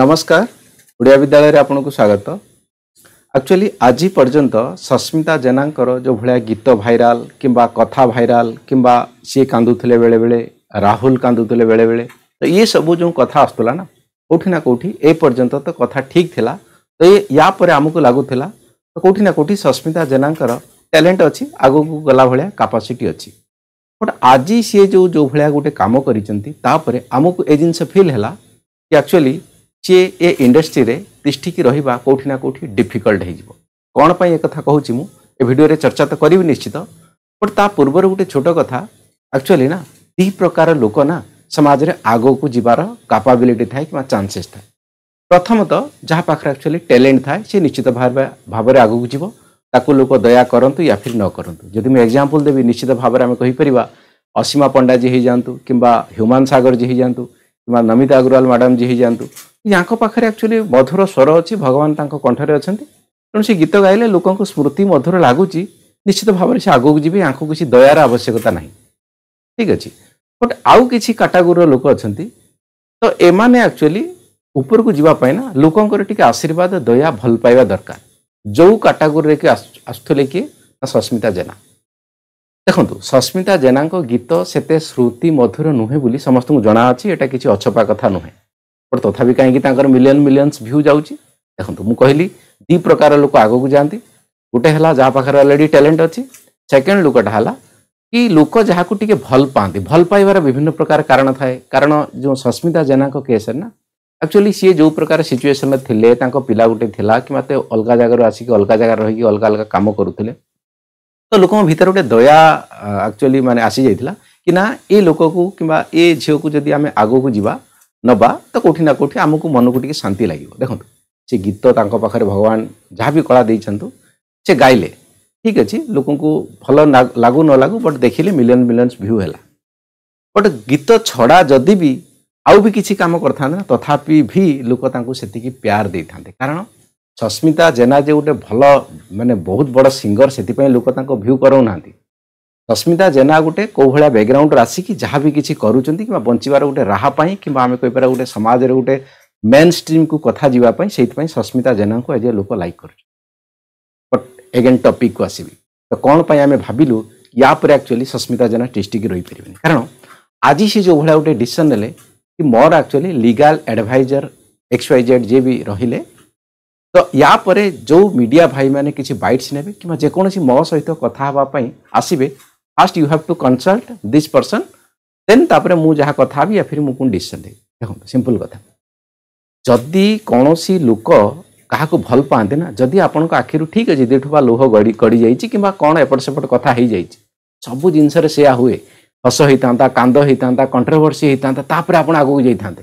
ନମସ୍କାର ଓଡ଼ିଆ ବିଦ୍ୟାଳୟରେ ଆପଣଙ୍କୁ ସ୍ୱାଗତ ଆକ୍ଚୁଆଲି ଆଜି ପର୍ଯ୍ୟନ୍ତ ସସ୍ମିତା ଜେନାଙ୍କର ଯେଉଁଭଳିଆ ଗୀତ ଭାଇରାଲ କିମ୍ବା କଥା ଭାଇରାଲ କିମ୍ବା ସିଏ କାନ୍ଦୁଥିଲେ ବେଳେବେଳେ ରାହୁଲ କାନ୍ଦୁଥିଲେ ବେଳେବେଳେ ତ ଇଏ ସବୁ ଯେଉଁ କଥା ଆସୁଥିଲା ନା କେଉଁଠି ନା କେଉଁଠି ଏ ପର୍ଯ୍ୟନ୍ତ ତ କଥା ଠିକ୍ ଥିଲା ତ ଏ ୟା ପରେ ଆମକୁ ଲାଗୁଥିଲା ତ କେଉଁଠି ନା କେଉଁଠି ସସ୍ମିତା ଜେନାଙ୍କର ଟ୍ୟାଲେଣ୍ଟ ଅଛି ଆଗକୁ ଗଲା ଭଳିଆ କାପାସିଟି ଅଛି ବଟ୍ ଆଜି ସିଏ ଯେଉଁ ଯେଉଁ ଭଳିଆ ଗୋଟେ କାମ କରିଛନ୍ତି ତାପରେ ଆମକୁ ଏ ଜିନିଷ ଫିଲ୍ ହେଲା କି ଆକ୍ଚୁଆଲି ସିଏ ଏ ଇଣ୍ଡଷ୍ଟ୍ରିରେ ତିଷ୍ଠିକି ରହିବା କେଉଁଠି ନା କେଉଁଠି ଡିଫିକଲ୍ଟ ହେଇଯିବ କ'ଣ ପାଇଁ ଏକଥା କହୁଛି ମୁଁ ଏ ଭିଡ଼ିଓରେ ଚର୍ଚ୍ଚା ତ କରିବି ନିଶ୍ଚିତ ବଟ୍ ତା ପୂର୍ବରୁ ଗୋଟେ ଛୋଟ କଥା ଆକ୍ଚୁଆଲି ନା ଦୁଇ ପ୍ରକାର ଲୋକ ନା ସମାଜରେ ଆଗକୁ ଯିବାର କାପାବିଲିଟି ଥାଏ କିମ୍ବା ଚାନ୍ସେସ୍ ଥାଏ ପ୍ରଥମତଃ ଯାହା ପାଖରେ ଆକ୍ଚୁଆଲି ଟ୍ୟାଲେଣ୍ଟ ଥାଏ ସେ ନିଶ୍ଚିତ ଭାବରେ ଆଗକୁ ଯିବ ତାକୁ ଲୋକ ଦୟା କରନ୍ତୁ ୟା ଫିର୍ ନ କରନ୍ତୁ ଯଦି ମୁଁ ଏକ୍ଜାମ୍ପଲ୍ ଦେବି ନିଶ୍ଚିତ ଭାବରେ ଆମେ କହିପାରିବା ଅସୀମା ପଣ୍ଡାଜୀ ହେଇଯାଆନ୍ତୁ କିମ୍ବା ହ୍ୟୁମାନ ସାଗରଜୀ ହେଇଯାଆନ୍ତୁ କିମ୍ବା ନମିତା ଅଗ୍ରୱାଲ ମ୍ୟାଡ଼ାମ୍ ଜୀ ହେଇଯାଆନ୍ତୁ ୟାଙ୍କ ପାଖରେ ଆକ୍ଚୁଆଲି ମଧୁର ସ୍ୱର ଅଛି ଭଗବାନ ତାଙ୍କ କଣ୍ଠରେ ଅଛନ୍ତି ତେଣୁ ସେ ଗୀତ ଗାଇଲେ ଲୋକଙ୍କ ସ୍ମୃତି ମଧୁର ଲାଗୁଛି ନିଶ୍ଚିତ ଭାବରେ ସେ ଆଗକୁ ଯିବେ ୟାଙ୍କୁ କିଛି ଦୟାର ଆବଶ୍ୟକତା ନାହିଁ ଠିକ୍ ଅଛି ବଟ୍ ଆଉ କିଛି କାଟାଗୋରୀର ଲୋକ ଅଛନ୍ତି ତ ଏମାନେ ଆକ୍ଚୁଆଲି ଉପରକୁ ଯିବା ପାଇଁ ନା ଲୋକଙ୍କର ଟିକେ ଆଶୀର୍ବାଦ ଦୟା ଭଲ ପାଇବା ଦରକାର ଯେଉଁ କାଟାଗୋରୀରେ କି ଆସୁଥିଲେ କିଏ ନା ସସ୍ମିତା ଜେନା ଦେଖନ୍ତୁ ସସ୍ମିତା ଜେନାଙ୍କ ଗୀତ ସେତେ ଶ୍ରୁତି ମଧୁର ନୁହେଁ ବୋଲି ସମସ୍ତଙ୍କୁ ଜଣାଅଛି ଏଇଟା କିଛି ଅଛପା କଥା ନୁହେଁ ବଟ୍ ତଥାପି କାହିଁକି ତାଙ୍କର ମିଲିୟନ୍ ମିଲିୟନ୍ସ ଭ୍ୟୁ ଯାଉଛି ଦେଖନ୍ତୁ ମୁଁ କହିଲି ଦୁଇ ପ୍ରକାର ଲୋକ ଆଗକୁ ଯାଆନ୍ତି ଗୋଟେ ହେଲା ଯାହା ପାଖରେ ଅଲରେଡ଼ି ଟ୍ୟାଲେଣ୍ଟ ଅଛି ସେକେଣ୍ଡ ଲୋକଟା ହେଲା କି ଲୋକ ଯାହାକୁ ଟିକେ ଭଲ ପାଆନ୍ତି ଭଲ ପାଇବାର ବିଭିନ୍ନ ପ୍ରକାର କାରଣ ଥାଏ କାରଣ ଯେଉଁ ସସ୍ମିତା ଜେନାଙ୍କ କେସ୍ରେ ନା ଆକ୍ଚୁଆଲି ସିଏ ଯେଉଁ ପ୍ରକାର ସିଚୁଏସନ୍ରେ ଥିଲେ ତାଙ୍କ ପିଲା ଗୋଟେ ଥିଲା କି ମୋତେ ଅଲଗା ଜାଗାରୁ ଆସିକି ଅଲଗା ଜାଗାରେ ରହିକି ଅଲଗା ଅଲଗା କାମ କରୁଥିଲେ ତ ଲୋକଙ୍କ ଭିତରେ ଗୋଟେ ଦୟା ଆକ୍ଚୁଆଲି ମାନେ ଆସିଯାଇଥିଲା କି ନା ଏ ଲୋକକୁ କିମ୍ବା ଏ ଝିଅକୁ ଯଦି ଆମେ ଆଗକୁ ଯିବା ନେବା ତ କେଉଁଠି ନା କେଉଁଠି ଆମକୁ ମନକୁ ଟିକେ ଶାନ୍ତି ଲାଗିବ ଦେଖନ୍ତୁ ସେ ଗୀତ ତାଙ୍କ ପାଖରେ ଭଗବାନ ଯାହା ବି କଳା ଦେଇଛନ୍ତି ସେ ଗାଇଲେ ଠିକ୍ ଅଛି ଲୋକଙ୍କୁ ଭଲ ଲାଗୁ ନ ଲାଗୁ ବଟ୍ ଦେଖିଲେ ମିଲିୟନ୍ ମିଲିୟନ୍ସ ଭ୍ୟୁ ହେଲା ବଟ୍ ଗୀତ ଛଡ଼ା ଯଦି ବି ଆଉ ବି କିଛି କାମ କରିଥାନ୍ତେ ନା ତଥାପି ବି ଲୋକ ତାଙ୍କୁ ସେତିକି ପ୍ୟାର ଦେଇଥାନ୍ତେ କାରଣ ସସ୍ମିତା ଜେନା ଯେ ଗୋଟେ ଭଲ ମାନେ ବହୁତ ବଡ଼ ସିଙ୍ଗର ସେଥିପାଇଁ ଲୋକ ତାଙ୍କ ଭ୍ୟୁ କରାଉନାହାନ୍ତି ରଶ୍ମିତା ଜେନା ଗୋଟେ କେଉଁ ଭଳିଆ ବ୍ୟାକ୍ଗ୍ରାଉଣ୍ଡରୁ ଆସିକି ଯାହା ବି କିଛି କରୁଛନ୍ତି କିମ୍ବା ବଞ୍ଚିବାର ଗୋଟେ ରାହା ପାଇଁ କିମ୍ବା ଆମେ କହିପାରିବା ଗୋଟେ ସମାଜରେ ଗୋଟେ ମେନ୍ ଷ୍ଟ୍ରିମ୍କୁ କଥା ଯିବା ପାଇଁ ସେଇଥିପାଇଁ ସସ୍ମିତା ଜେନାଙ୍କୁ ଆଜି ଲୋକ ଲାଇକ୍ କରୁଛନ୍ତି ବଟ୍ ଏଗେନ୍ ଟପିକ୍କୁ ଆସିବି ତ କ'ଣ ପାଇଁ ଆମେ ଭାବିଲୁ ୟା ପରେ ଆକ୍ଚୁଆଲି ସସ୍ମିତା ଜେନା ଟିଷ୍ଟିକି ରହିପାରିବେନି କାରଣ ଆଜି ସେ ଯେଉଁ ଭଳିଆ ଗୋଟେ ଡିସିସନ୍ ନେଲେ କି ମୋର actually legal advisor X Y Z ଯିଏ ବି ରହିଲେ ତ ୟା ପରେ ଯେଉଁ ମିଡ଼ିଆ ଭାଇମାନେ କିଛି ବାଇଟ୍ସ ନେବେ କିମ୍ବା ଯେକୌଣସି ମୋ ସହିତ କଥା ହେବା ପାଇଁ ଆସିବେ first you have to consult this person then ତାପରେ ମୁଁ ଯାହା କଥା ହେବି ୟା ଫିର୍ ମୁଁ କ'ଣ ଡିସିସନ୍ ଦେବି ଦେଖନ୍ତୁ ସିମ୍ପୁଲ୍ କଥା ଯଦି କୌଣସି ଲୋକ କାହାକୁ ଭଲ ପାଆନ୍ତି ନା ଯଦି ଆପଣଙ୍କ ଆଖିରୁ ଠିକ୍ ଅଛି ଦୁଇଠୁ ବା ଲୋହ ଗଡ଼ି ଗଡ଼ିଯାଇଛି କିମ୍ବା କ'ଣ ଏପଟ ସେପଟ କଥା ହେଇଯାଇଛି ସବୁ ଜିନିଷରେ ସେଇଆ ହୁଏ ହସ ହେଇଥାନ୍ତା କାନ୍ଦ ହେଇଥାନ୍ତା କଣ୍ଟ୍ରୋଭର୍ସି ହେଇଥାନ୍ତା ତାପରେ ଆପଣ ଆଗକୁ ଯାଇଥାନ୍ତେ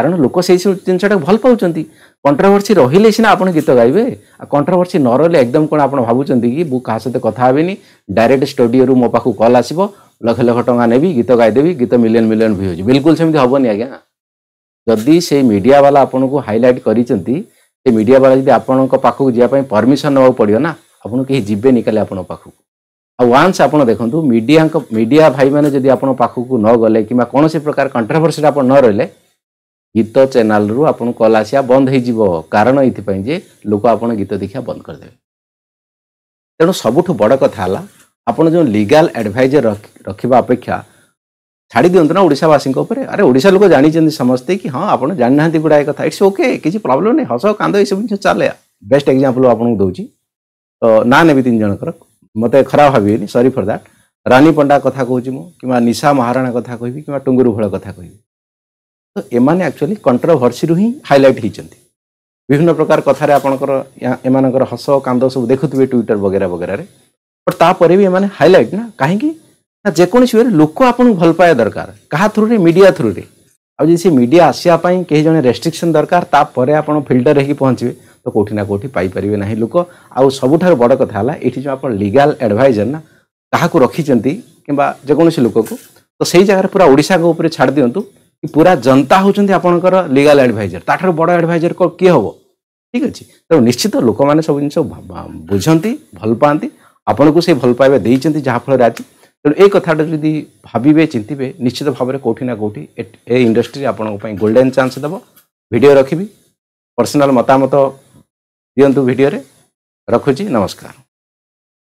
କାରଣ ଲୋକ ସେଇ ସବୁ ଜିନିଷଟାକୁ ଭଲ ପାଉଛନ୍ତି କଣ୍ଟ୍ରୋଭର୍ସି ରହିଲେ ସିନା ଆପଣ ଗୀତ ଗାଇବେ ଆଉ କଣ୍ଟ୍ରୋଭର୍ସି ନ ରହିଲେ ଏକଦମ କ'ଣ ଆପଣ ଭାବୁଛନ୍ତି କି ମୁଁ କାହା ସହିତ କଥା ହେବିନି ଡାଇରେକ୍ଟ ଷ୍ଟୁଡ଼ିଓରୁ ମୋ ପାଖକୁ କଲ୍ ଆସିବ ଲକ୍ଷ ଲକ୍ଷ ଟଙ୍କା ନେବି ଗୀତ ଗାଇଦେବି ଗୀତ ମିଲିୟନ ମିଲିୟନ ଭ୍ୟୁ ହେଉଛି ବିଲକୁଲ ସେମିତି ହେବନି ଆଜ୍ଞା ଯଦି ସେଇ ମିଡ଼ିଆବାଲା ଆପଣଙ୍କୁ ହାଇଲାଇଟ୍ କରିଛନ୍ତି ସେ ମିଡ଼ିଆବାଲା ଯଦି ଆପଣଙ୍କ ପାଖକୁ ଯିବା ପାଇଁ ପରମିସନ୍ ନେବାକୁ ପଡ଼ିବ ନା ଆପଣ କେହି ଯିବେନି କାଲି ଆପଣଙ୍କ ପାଖକୁ ଆଉ ୱାନ୍ସ ଆପଣ ଦେଖନ୍ତୁ ମିଡ଼ିଆଙ୍କ ମିଡ଼ିଆ ଭାଇମାନେ ଯଦି ଆପଣଙ୍କ ପାଖକୁ ନ ଗଲେ କିମ୍ବା କୌଣସି ପ୍ରକାର କଣ୍ଟ୍ରୋଭର୍ସିରେ ଆପଣ ନ ରହିଲେ ଗୀତ ଚ୍ୟାନେଲରୁ ଆପଣଙ୍କୁ କଲ୍ ଆସିବା ବନ୍ଦ ହୋଇଯିବ କାରଣ ଏଇଥିପାଇଁ ଯେ ଲୋକ ଆପଣ ଗୀତ ଦେଖିବା ବନ୍ଦ କରିଦେବେ ତେଣୁ ସବୁଠୁ ବଡ଼ କଥା ହେଲା ଆପଣ ଯେଉଁ ଲିଗାଲ ଆଡ଼ଭାଇଜର ରଖିବା ଅପେକ୍ଷା ଛାଡ଼ି ଦିଅନ୍ତୁ ନା ଓଡ଼ିଶାବାସୀଙ୍କ ଉପରେ ଆରେ ଓଡ଼ିଶା ଲୋକ ଜାଣିଛନ୍ତି ସମସ୍ତେ କି ହଁ ଆପଣ ଜାଣିନାହାନ୍ତି ଗୁଡ଼ାଏ କଥା ଇଟ୍ସ ଓକେ କିଛି ପ୍ରୋବ୍ଲେମ୍ ନାହିଁ ହସ କାନ୍ଦ ଏସବୁ ଜିନିଷ ଚାଲେ ବେଷ୍ଟ ଏକ୍ଜାମ୍ପଲ୍ ଆପଣଙ୍କୁ ଦେଉଛି ତ ନାଁ ନେବି ତିନି ଜଣଙ୍କର ମୋତେ ଖରାପ ଭାବିବେନି sorry for that Rani Panda କଥା କହୁଛି ମୁଁ କିମ୍ବା ନିଶା ମହାରାଣା କଥା କହିବି କିମ୍ବା ଟୁଙ୍ଗୁରୁ ଭୋଳ କଥା କହିବି ତ ଏମାନେ ଆକ୍ଚୁଆଲି କଣ୍ଟ୍ରୋଭର୍ସିରୁ ହିଁ ହାଇଲାଇଟ୍ ହେଇଛନ୍ତି ବିଭିନ୍ନ ପ୍ରକାର କଥାରେ ଆପଣଙ୍କର ଏମାନଙ୍କର ହସ କାନ୍ଦ ସବୁ ଦେଖୁଥିବେ ଟ୍ୱିଟର ବଗେରା ବଗେରାରେ ବଟ୍ ତାପରେ ବି ଏମାନେ ହାଇଲାଇଟ୍ ନା କାହିଁକି ନା ଯେକୌଣସି ୱେରେ ଲୋକ ଆପଣଙ୍କୁ ଭଲ ପାଇବା ଦରକାର କାହା ଥ୍ରୁରେ ମିଡ଼ିଆ ଥ୍ରୁରେ ଆଉ ଯଦି ସେ ମିଡ଼ିଆ ଆସିବା ପାଇଁ କେହି ଜଣେ ରେଷ୍ଟ୍ରିକ୍ସନ୍ ଦରକାର ତାପରେ ଆପଣ ଫିଲ୍ଟର ହେଇକି ପହଞ୍ଚିବେ ତ କେଉଁଠି ନା କେଉଁଠି ପାଇପାରିବେ ନାହିଁ ଲୋକ ଆଉ ସବୁଠାରୁ ବଡ଼ କଥା ହେଲା ଏଠି ଯେଉଁ ଆପଣ ଲିଗାଲ୍ ଆଡ଼ଭାଇଜର୍ ନା କାହାକୁ ରଖିଛନ୍ତି କିମ୍ବା ଯେକୌଣସି ଲୋକକୁ ତ ସେଇ ଜାଗାରେ ପୁରା ଓଡ଼ିଶାଙ୍କ ଉପରେ ଛାଡ଼ି ଦିଅନ୍ତୁ ପୁରା ଜନତା ହେଉଛନ୍ତି ଆପଣଙ୍କର ଲିଗାଲ ଆଡ଼ଭାଇଜର ତାଠାରୁ ବଡ଼ ଆଡ଼ଭାଇଜର କିଏ ହେବ ଠିକ୍ ଅଛି ତେଣୁ ନିଶ୍ଚିତ ଲୋକମାନେ ସବୁ ଜିନିଷ ବୁଝନ୍ତି ଭଲ ପାଆନ୍ତି ଆପଣଙ୍କୁ ସେ ଭଲ ପାଇବା ଦେଇଛନ୍ତି ଯାହାଫଳରେ ଆଜି ତେଣୁ ଏ କଥାଟା ଯଦି ଭାବିବେ ଚିନ୍ତିବେ ନିଶ୍ଚିତ ଭାବରେ କେଉଁଠି ନା କେଉଁଠି ଏ ଇଣ୍ଡଷ୍ଟ୍ରି ଆପଣଙ୍କ ପାଇଁ ଗୋଲ୍ଡେନ୍ ଚାନ୍ସ ଦେବ ଭିଡ଼ିଓ ରଖିବି ପର୍ସନାଲ୍ ମତାମତ ଦିଅନ୍ତୁ ଭିଡ଼ିଓରେ ରଖୁଛି ନମସ୍କାର